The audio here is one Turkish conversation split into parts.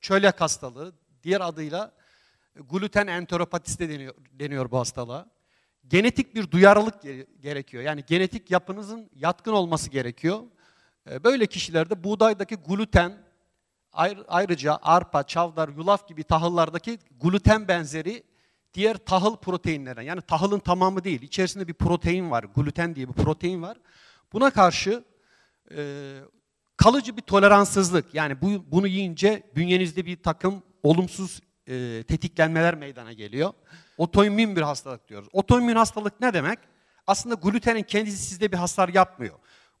çölyak hastalığı, diğer adıyla e, gluten enteropatisi de deniyor, deniyor bu hastalığa. Genetik bir duyarlılık gerekiyor. Yani genetik yapınızın yatkın olması gerekiyor. E, böyle kişilerde buğdaydaki gluten, ayrıca arpa, çavdar, yulaf gibi tahıllardaki gluten benzeri diğer tahıl proteinlerine yani tahılın tamamı değil içerisinde bir protein var gluten diye bir protein var. Buna karşı e, Kalıcı bir toleranssızlık yani bu, bunu yiyince bünyenizde bir takım olumsuz e, tetiklenmeler meydana geliyor. Otoimmün bir hastalık diyoruz. Otoimmün hastalık ne demek? Aslında glutenin kendisi sizde bir hasar yapmıyor.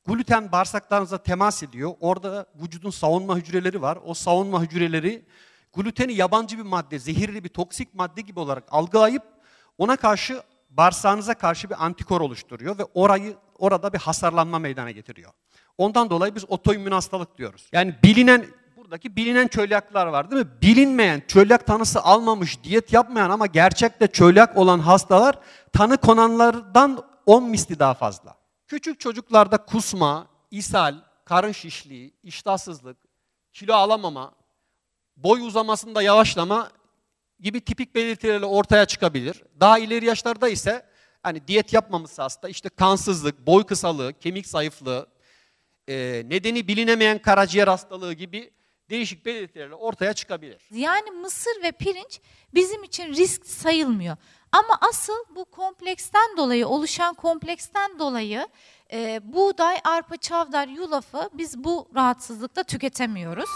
Gluten bağırsaklarınıza temas ediyor. Orada vücudun savunma hücreleri var. O savunma hücreleri gluteni yabancı bir madde, zehirli bir toksik madde gibi olarak algılayıp ona karşı bağırsağınıza karşı bir antikor oluşturuyor ve orayı orada bir hasarlanma meydana getiriyor. Ondan dolayı biz otoimmün hastalık diyoruz. Yani bilinen buradaki bilinen çölyaklar var değil mi? Bilinmeyen, çölyak tanısı almamış, diyet yapmayan ama gerçekte çölyak olan hastalar tanı konanlardan 10 misli daha fazla. Küçük çocuklarda kusma, ishal, karın şişliği, iştahsızlık, kilo alamama, boy uzamasında yavaşlama gibi tipik belirtilerle ortaya çıkabilir. Daha ileri yaşlarda ise hani diyet yapmaması hasta işte kansızlık, boy kısalığı, kemik zayıflığı, e, nedeni bilinemeyen karaciğer hastalığı gibi değişik belirtilerle ortaya çıkabilir. Yani mısır ve pirinç bizim için risk sayılmıyor. Ama asıl bu kompleksten dolayı, oluşan kompleksten dolayı e, buğday, arpa, çavdar, yulafı biz bu rahatsızlıkta tüketemiyoruz.